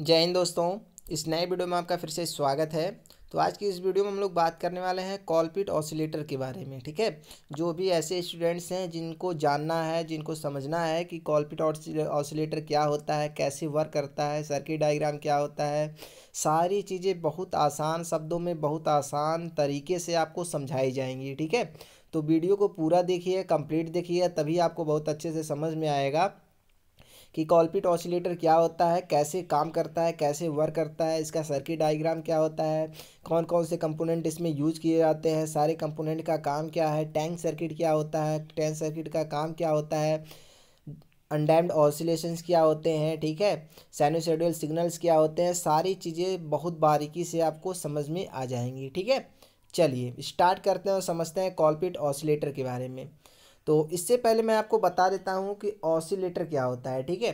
जय हिंद दोस्तों इस नए वीडियो में आपका फिर से स्वागत है तो आज की इस वीडियो में हम लोग बात करने वाले हैं कॉलपिट ऑसिलेटर के बारे में ठीक है जो भी ऐसे स्टूडेंट्स हैं जिनको जानना है जिनको समझना है कि कॉलपिट ऑसिलेटर क्या होता है कैसे वर्क करता है सर्किट डायग्राम क्या होता है सारी चीज़ें बहुत आसान शब्दों में बहुत आसान तरीके से आपको समझाई जाएंगी ठीक है तो वीडियो को पूरा देखिए कंप्लीट देखिए तभी आपको बहुत अच्छे से समझ में आएगा कि कॉलपिट ऑसिलेटर क्या होता है कैसे काम करता है कैसे वर्क करता है इसका सर्किट डाइग्राम क्या होता है कौन कौन से कंपोनेंट इसमें यूज़ किए जाते हैं सारे कंपोनेंट का काम क्या है टैंक सर्किट क्या होता है टैंक सर्किट का काम क्या होता है अनडैम्ड ऑसिलेशंस क्या होते हैं ठीक है सैनोसेडुअल सिग्नल्स क्या होते हैं सारी चीज़ें बहुत बारीकी से आपको समझ में आ जाएंगी ठीक है चलिए स्टार्ट करते हैं और समझते हैं कॉलपिट ऑसिलेटर के बारे में तो इससे पहले मैं आपको बता देता हूँ कि ऑसिलेटर क्या होता है ठीक है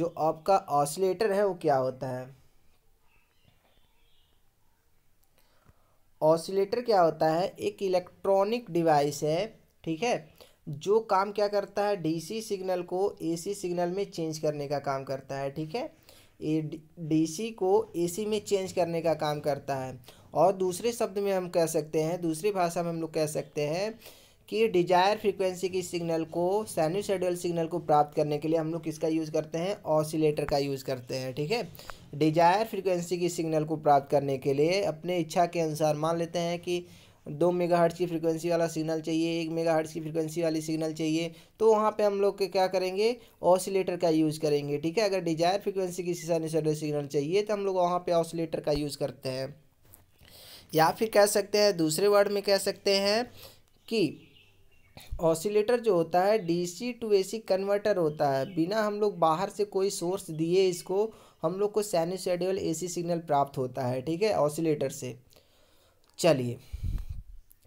जो आपका ऑसिलेटर है वो क्या होता है ऑसिलेटर क्या होता है एक इलेक्ट्रॉनिक डिवाइस है ठीक है जो काम क्या करता है डीसी सिग्नल को एसी सिग्नल में चेंज करने का काम करता है ठीक है ये डीसी को एसी में चेंज करने का काम करता है और दूसरे शब्द में हम कह सकते हैं दूसरी भाषा में हम लोग कह सकते हैं कि डिजायर फ्रीक्वेंसी की सिग्नल को शेड्यूल सिग्नल को प्राप्त करने के लिए हम लोग किसका यूज़ करते हैं ऑसिलेटर का यूज़ करते हैं ठीक है डिजायर फ्रीक्वेंसी की सिग्नल को प्राप्त करने के लिए अपने इच्छा के अनुसार मान लेते हैं कि दो मेगा की फ्रीक्वेंसी वाला सिग्नल चाहिए एक मेगा की फ्रीक्वेंसी वाली सिग्नल चाहिए तो वहाँ पे हम लोग क्या करेंगे ऑसिलेटर का यूज़ करेंगे ठीक है अगर डिजायर फ्रीक्वेंसी की सैनिसोडल सिग्नल चाहिए तो हम लोग वहाँ पे ऑसिलेटर का यूज़ करते हैं या फिर कह सकते हैं दूसरे वर्ड में कह सकते हैं कि ऑसिलेटर जो होता है डीसी टू एसी कन्वर्टर होता है बिना हम लोग बाहर से कोई सोर्स दिए इसको हम लोग को सैनिसोडियल एसी सिग्नल प्राप्त होता है ठीक है ऑसिलेटर से चलिए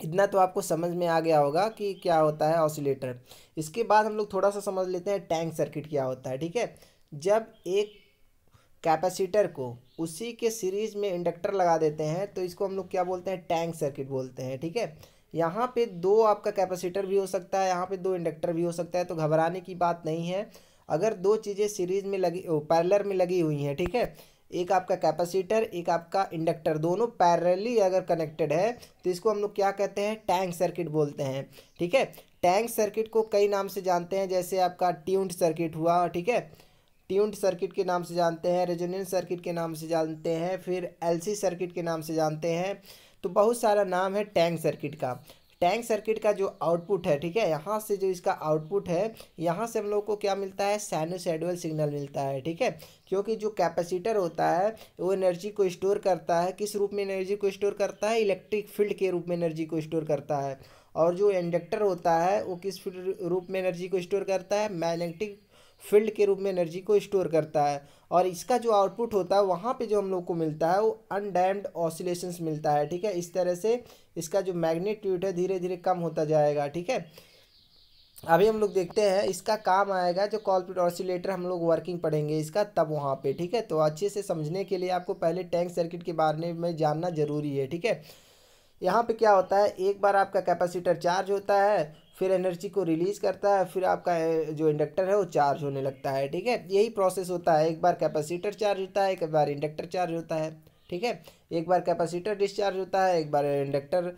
इतना तो आपको समझ में आ गया होगा कि क्या होता है ऑसिलेटर इसके बाद हम लोग थोड़ा सा समझ लेते हैं टैंक सर्किट क्या होता है ठीक है जब एक कैपेसिटर को उसी के सीरीज में इंडक्टर लगा देते हैं तो इसको हम लोग क्या बोलते हैं टैंक सर्किट बोलते हैं ठीक है थीके? यहाँ पे दो आपका कैपेसिटर भी हो सकता है यहाँ पे दो इंडक्टर भी हो सकता है तो घबराने की बात नहीं है अगर दो चीज़ें सीरीज में लगी पैरलर में लगी हुई हैं ठीक है एक आपका कैपेसिटर एक आपका इंडक्टर दोनों पैरेलली अगर कनेक्टेड है तो इसको हम लोग क्या कहते हैं टैंक सर्किट बोलते हैं ठीक है टैंक सर्किट को कई नाम से जानते हैं जैसे आपका ट्यून्ड सर्किट हुआ ठीक है ट्यून्ड सर्किट के नाम से जानते हैं रेजोनेंस सर्किट के नाम से जानते हैं फिर एलसी सर्किट के नाम से जानते हैं तो बहुत सारा नाम है टैंक सर्किट का टैंक सर्किट का जो आउटपुट है ठीक है यहाँ से जो इसका आउटपुट है यहाँ से हम लोग को क्या मिलता है साइनोसैडुअल सिग्नल मिलता है ठीक है क्योंकि जो कैपेसिटर होता है वो एनर्जी को स्टोर करता है किस रूप में एनर्जी को स्टोर करता है इलेक्ट्रिक फील्ड के रूप में एनर्जी को स्टोर करता है और जो इंडक्टर होता है वो किस रूप में एनर्जी को स्टोर करता है मैग्नेटिक फील्ड के रूप में एनर्जी को स्टोर करता है और इसका जो आउटपुट होता है वहाँ पे जो हम लोग को मिलता है वो अनडैम्ड ऑसिलेशंस मिलता है ठीक है इस तरह से इसका जो मैग्नीट्यूड है धीरे धीरे कम होता जाएगा ठीक है अभी हम लोग देखते हैं इसका काम आएगा जो कॉलपिट ऑसिलेटर हम लोग वर्किंग पढ़ेंगे इसका तब वहाँ पर ठीक है तो अच्छे से समझने के लिए आपको पहले टैंक सर्किट के बारे में जानना जरूरी है ठीक है यहाँ पे क्या होता है एक बार आपका कैपेसिटर चार्ज होता है फिर एनर्जी को रिलीज़ करता है फिर आपका जो इंडक्टर है वो चार्ज होने लगता है ठीक है यही प्रोसेस होता है एक बार कैपेसिटर चार्ज होता है एक बार इंडक्टर चार्ज होता है ठीक है एक बार कैपेसिटर डिस्चार्ज होता है एक बार इंडक्टर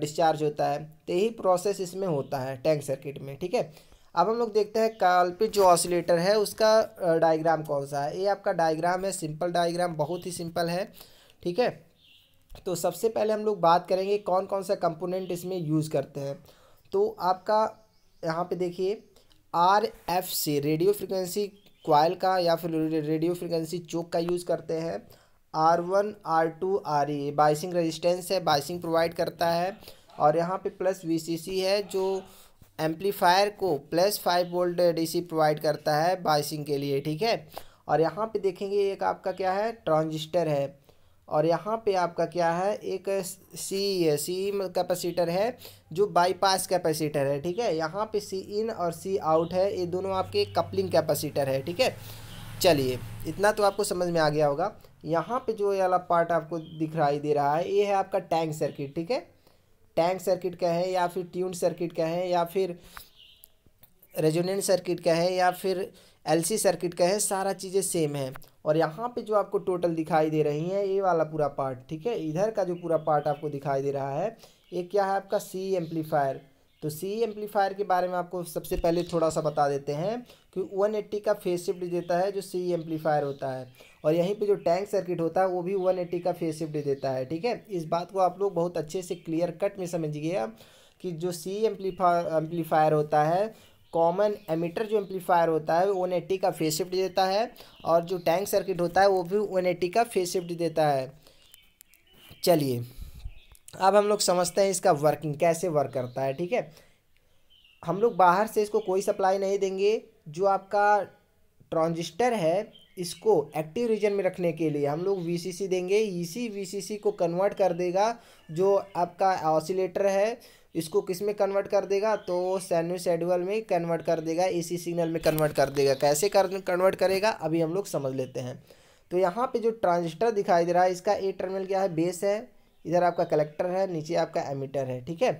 डिस्चार्ज होता है तो यही प्रोसेस इसमें होता है टैंक सर्किट में ठीक है अब हम लोग देखते हैं काल्पिक जो ऑसिलेटर है उसका डायग्राम कौन सा है ये आपका डायग्राम है सिंपल डायग्राम बहुत ही सिंपल है ठीक है तो सबसे पहले हम लोग बात करेंगे कौन कौन सा कंपोनेंट इसमें यूज़ करते हैं तो आपका यहाँ पे देखिए R F C radio frequency coil का या फिर रेडियो फ्रिक्वेंसी चोक का यूज़ करते हैं R one R two R E biasing resistance है बाइसिंग प्रोवाइड करता है और यहाँ पे प्लस वी सी सी है जो एम्पलीफायर को plus five volt D C provide करता है बाइसिंग के लिए ठीक है और यहाँ पे देखेंगे एक आपका क्या है ट्रांजिस्टर है और यहाँ पे आपका क्या है एक सी सी कैपेसिटर है जो बाईपास कैपेसिटर है ठीक है यहाँ पे सी इन और सी आउट है ये दोनों आपके कपलिंग कैपेसिटर है ठीक है चलिए इतना तो आपको समझ में आ गया होगा यहाँ पे जो वाला पार्ट आपको दिखाई दे रहा है ये है आपका टैंक सर्किट ठीक है टैंक सर्किट का है या फिर ट्यून सर्किट का है या फिर रेजोनेंट सर्किट का है या फिर एलसी सर्किट का है सारा चीज़ें सेम है और यहाँ पे जो आपको टोटल दिखाई दे रही है ये वाला पूरा पार्ट ठीक है इधर का जो पूरा पार्ट आपको दिखाई दे रहा है ये क्या है आपका सी एम्पलीफायर तो सी एम्पलीफायर के बारे में आपको सबसे पहले थोड़ा सा बता देते हैं कि एट्टी का फेस शिफ्ट देता है जो सी एम्पलीफायर होता है और यहीं पे जो टैंक सर्किट होता है वो भी एट्टी का फेस शिफ्ट देता है ठीक है इस बात को आप लोग बहुत अच्छे से क्लियर कट में समझिएगा कि जो सी एम्पलीफा एम्पलीफायर होता है कॉमन एमिटर जो एम्पलीफायर होता है वो वन एट्टी का फेस शिफ्ट देता है और जो टैंक सर्किट होता है वो भी वन एट्टी का फेस शिफ्ट देता है चलिए अब हम लोग समझते हैं इसका वर्किंग कैसे वर्क करता है ठीक है हम लोग बाहर से इसको कोई सप्लाई नहीं देंगे जो आपका ट्रांजिस्टर है इसको एक्टिव रीजन में रखने के लिए हम लोग सी देंगे इसी सी को कन्वर्ट कर देगा जो आपका ऑसिलेटर है इसको किस में कन्वर्ट कर देगा तो शेड्यूल में कन्वर्ट कर देगा एसी सिग्नल में कन्वर्ट कर देगा कैसे कर कन्वर्ट करेगा अभी हम लोग समझ लेते हैं तो यहाँ पे जो ट्रांजिस्टर दिखाई दे रहा है इसका ए टर्मिनल क्या है बेस है इधर आपका कलेक्टर है नीचे आपका एमिटर है ठीक है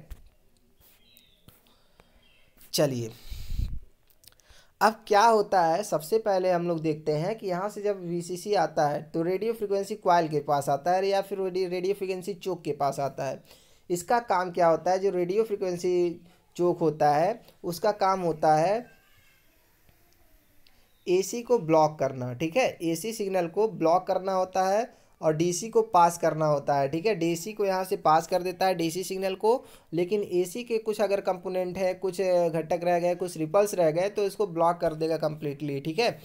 चलिए अब क्या होता है सबसे पहले हम लोग देखते हैं कि यहाँ से जब वी आता है तो रेडियो फ्रिक्वेंसी क्वाइल के पास आता है या फिर रेडियो फ्रिक्वेंसी चौक के पास आता है इसका काम क्या होता है जो रेडियो फ्रिक्वेंसी चोक होता है उसका काम होता है एसी को ब्लॉक करना ठीक है एसी सिग्नल को ब्लॉक करना होता है और डीसी को पास करना होता है ठीक है डीसी को यहाँ से पास कर देता है डीसी सिग्नल को लेकिन एसी के कुछ अगर कंपोनेंट है कुछ घटक रह गए कुछ रिपल्स रह गए तो इसको ब्लॉक कर देगा कम्प्लीटली ठीक है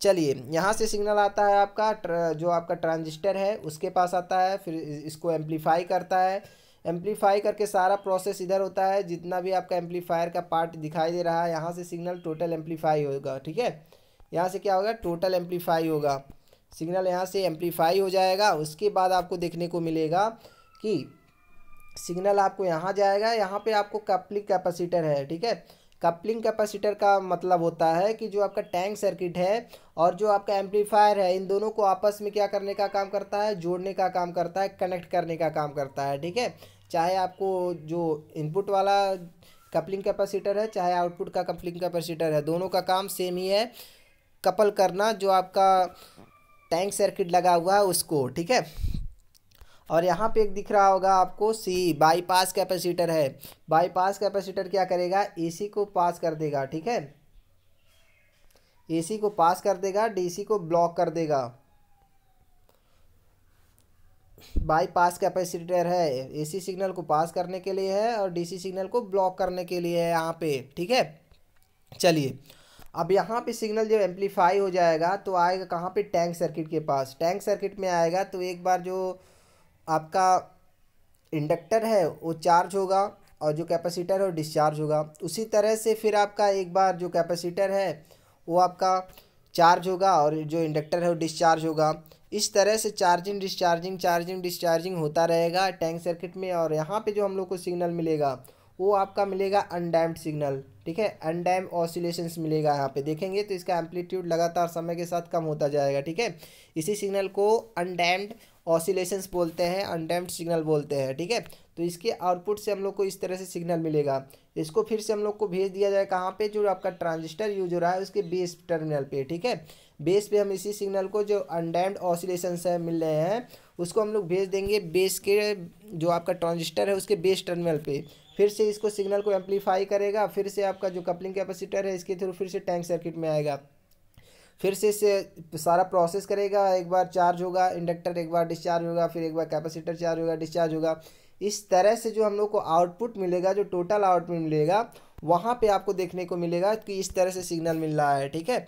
चलिए यहाँ से सिग्नल आता है आपका जो आपका ट्रांजिस्टर है उसके पास आता है फिर इसको एम्पलीफाई करता है एम्पलीफाई करके सारा प्रोसेस इधर होता है जितना भी आपका एम्पलीफायर का पार्ट दिखाई दे रहा है यहाँ से सिग्नल टोटल एम्पलीफाई होगा ठीक है यहाँ से क्या होगा टोटल एम्पलीफाई होगा सिग्नल यहाँ से एम्पलीफाई हो जाएगा उसके बाद आपको देखने को मिलेगा कि सिग्नल आपको यहाँ जाएगा यहाँ पे आपको कपलिंग कैपेसिटर है ठीक है कपलिंग कैपेसिटर का मतलब होता है कि जो आपका टैंक सर्किट है और जो आपका एम्पलीफायर है इन दोनों को आपस में क्या करने का काम करता है जोड़ने का काम करता है कनेक्ट करने का काम करता है ठीक है चाहे आपको जो इनपुट वाला कपलिंग कैपेसिटर है चाहे आउटपुट का कपलिंग कैपेसिटर है दोनों का काम सेम ही है कपल करना जो आपका टैंक सर्किट लगा हुआ है उसको ठीक है और यहाँ पे एक दिख रहा होगा आपको सी बाईपास कैपेसिटर है बाईपास कैपेसिटर क्या करेगा एसी को पास कर देगा ठीक है एसी को पास कर देगा डीसी को ब्लॉक कर देगा बाईपास कैपेसिटर है एसी सिग्नल को पास करने के लिए है और डीसी सिग्नल को ब्लॉक करने के लिए है यहाँ पे ठीक है चलिए अब यहाँ पे सिग्नल जब एम्पलीफाई हो जाएगा तो आएगा कहाँ पे टैंक सर्किट के पास टैंक सर्किट में आएगा तो एक बार जो आपका इंडक्टर है वो चार्ज होगा और जो कैपेसिटर है वो डिस्चार्ज होगा उसी तरह से फिर आपका एक बार जो कैपेसिटर है वो आपका चार्ज होगा और जो इंडक्टर है वो डिस्चार्ज होगा इस तरह से चार्जिंग डिस्चार्जिंग चार्जिंग डिस्चार्जिंग होता रहेगा टैंक सर्किट में और यहाँ पे जो हम लोग को सिग्नल मिलेगा वो आपका मिलेगा अनडैम्ड सिग्नल ठीक है अनडैम ऑसिलेशंस मिलेगा यहाँ पे देखेंगे तो इसका एम्पलीट्यूड लगातार समय के साथ कम होता जाएगा ठीक है इसी सिग्नल को अनडैम्ड ऑसिलेशंस बोलते हैं अनडैम्प्ड सिग्नल बोलते हैं ठीक है तो इसके आउटपुट से हम लोग को इस तरह से सिग्नल मिलेगा इसको फिर से हम लोग को भेज दिया जाए कहाँ पे जो आपका ट्रांजिस्टर यूज हो रहा है उसके बेस टर्मिनल पे ठीक है बेस पे हम इसी सिग्नल को जो अनडैम्ड ऑसिलेशंस है मिल रहे हैं उसको हम लोग भेज देंगे बेस के जो आपका ट्रांजिस्टर है उसके बेस टर्मिनल पे फिर से इसको सिग्नल को एम्पलीफाई करेगा फिर से आपका जो कपलिंग कैपेसिटर है इसके थ्रू फिर से टैंक सर्किट में आएगा फिर से इसे सारा प्रोसेस करेगा एक बार चार्ज होगा इंडक्टर एक बार डिस्चार्ज होगा फिर एक बार कैपेसिटर चार्ज होगा डिस्चार्ज होगा इस तरह से जो हम लोग को आउटपुट मिलेगा जो टोटल आउटपुट मिलेगा वहाँ पे आपको देखने को मिलेगा कि इस तरह से सिग्नल मिल रहा है ठीक है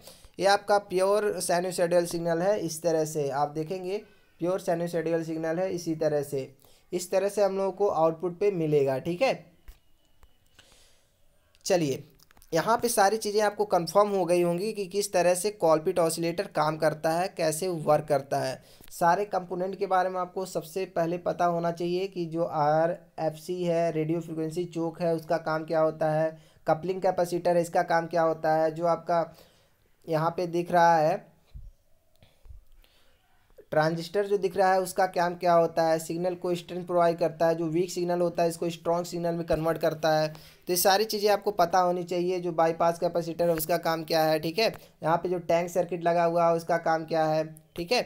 ये आपका प्योर सैन्यूसेडियल सिग्नल है इस तरह से आप देखेंगे प्योर सैन्यूसेडियल सिग्नल है इसी तरह से इस तरह से हम लोगों को आउटपुट पे मिलेगा ठीक है चलिए यहाँ पे सारी चीज़ें आपको कंफर्म हो गई होंगी कि किस तरह से कॉलपिट ऑसिलेटर काम करता है कैसे वर्क करता है सारे कंपोनेंट के बारे में आपको सबसे पहले पता होना चाहिए कि जो आर एफ सी है रेडियो फ्रिक्वेंसी चोक है उसका काम क्या होता है कपलिंग कैपेसिटर इसका काम क्या होता है जो आपका यहाँ पे दिख रहा है ट्रांजिस्टर जो दिख रहा है उसका काम क्या होता है सिग्नल को स्ट्रेंथ प्रोवाइड करता है जो वीक सिग्नल होता है इसको स्ट्रॉन्ग सिग्नल में कन्वर्ट करता है तो ये सारी चीज़ें आपको पता होनी चाहिए जो बाईपास कैपेसिटर है उसका काम क्या है ठीक है यहाँ पे जो टैंक सर्किट लगा हुआ है उसका काम क्या है ठीक है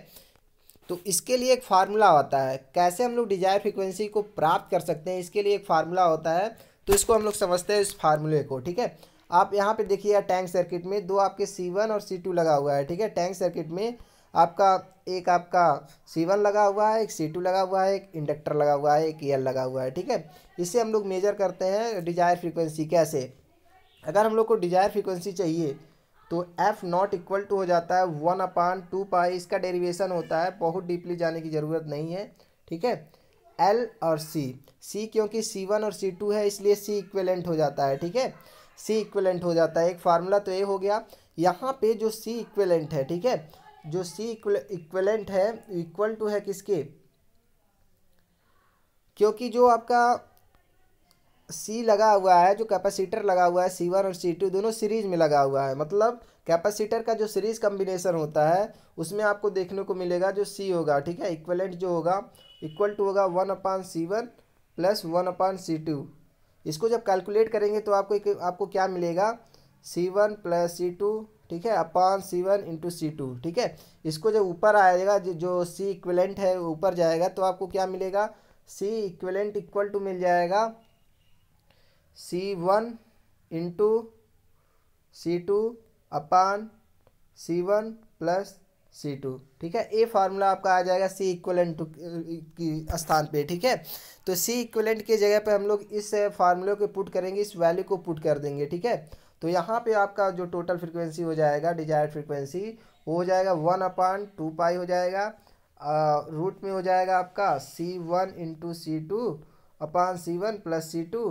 तो इसके लिए एक फार्मूला होता है कैसे हम लोग डिजायर फ्रिक्वेंसी को प्राप्त कर सकते हैं इसके लिए एक फार्मूला होता है तो इसको हम लोग समझते हैं इस फार्मूले को ठीक है आप यहाँ पर देखिए टैंक सर्किट में दो आपके सी और सी लगा हुआ है ठीक है टैंक सर्किट में आपका एक आपका सी वन लगा हुआ है एक सी टू लगा हुआ है एक इंडक्टर लगा हुआ है एक ईयर e लगा हुआ है ठीक है इससे हम लोग मेजर करते हैं डिजायर फ्रीक्वेंसी कैसे अगर हम लोग को डिजायर फ्रीक्वेंसी चाहिए तो एफ़ नॉट इक्वल टू हो जाता है वन अपान टू पाई इसका डेरिवेशन होता है बहुत डीपली जाने की ज़रूरत नहीं है ठीक है एल और सी सी क्योंकि सी वन और सी टू है इसलिए सी इक्वेलेंट हो जाता है ठीक है सी इक्वेलेंट हो जाता है एक फार्मूला तो ये हो गया यहाँ पे जो सी इक्वेलेंट है ठीक है जो सी इक्वलेंट है इक्वल टू है किसके क्योंकि जो आपका सी लगा हुआ है जो कैपेसिटर लगा हुआ है सी वन और सी टू दोनों सीरीज में लगा हुआ है मतलब कैपेसिटर का जो सीरीज कम्बिनेशन होता है उसमें आपको देखने को मिलेगा जो सी होगा ठीक है इक्वलेंट जो होगा इक्वल टू होगा one upon C one plus one upon C two इसको जब कैलकुलेट करेंगे तो आपको आपको क्या मिलेगा C one plus C two ठीक है upon C one into C two ठीक है इसको जब ऊपर आएगा जो सी इक्वलेंट है ऊपर जाएगा तो आपको क्या मिलेगा सी इक्वलेंट इक्वल टू मिल जाएगा C one into C two upon C one plus C two ठीक है ये फार्मूला आपका आ जाएगा सी इक्वलेंट की स्थान पे ठीक है तो सी इक्वलेंट की जगह पे हम लोग इस फार्मूले को पुट करेंगे इस वैल्यू को पुट कर देंगे ठीक है तो यहाँ पे आपका जो टोटल फ्रीक्वेंसी हो जाएगा डिजायर्ड फ्रीक्वेंसी वो हो जाएगा वन अपान टू पाई हो जाएगा रूट में हो जाएगा आपका C one into C two upon C one plus C two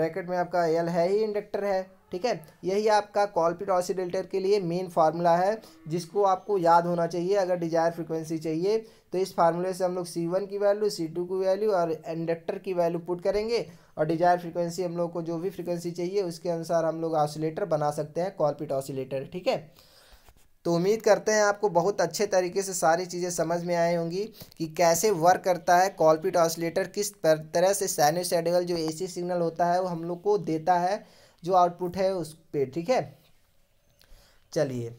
bracket में आपका एल है ही इंडक्टर है ठीक है यही आपका कॉलपिट ऑसिडेटर के लिए मेन फार्मूला है जिसको आपको याद होना चाहिए अगर डिजायर फ्रीक्वेंसी चाहिए तो इस फार्मूले से हम लोग सी वन की वैल्यू सी टू की वैल्यू और इंडक्टर की वैल्यू पुट करेंगे और डिजायर फ्रीक्वेंसी हम लोग को जो भी फ्रीक्वेंसी चाहिए उसके अनुसार हम लोग ऑसिलेटर बना सकते हैं कॉर्पिट ऑसिलेटर ठीक है तो उम्मीद करते हैं आपको बहुत अच्छे तरीके से सारी चीज़ें समझ में आई होंगी कि कैसे वर्क करता है कॉलपिट ऑसिलेटर किस तरह से सैडल जो एसी सिग्नल होता है वो हम लोग को देता है जो आउटपुट है उस पर ठीक है चलिए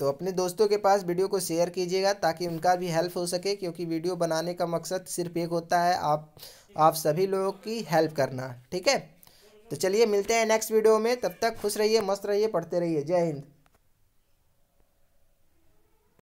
तो अपने दोस्तों के पास वीडियो को शेयर कीजिएगा ताकि उनका भी हेल्प हो सके क्योंकि वीडियो बनाने का मकसद सिर्फ एक होता है आप आप सभी लोगों की हेल्प करना ठीक है तो चलिए मिलते हैं नेक्स्ट वीडियो में तब तक खुश रहिए मस्त रहिए पढ़ते रहिए जय हिंद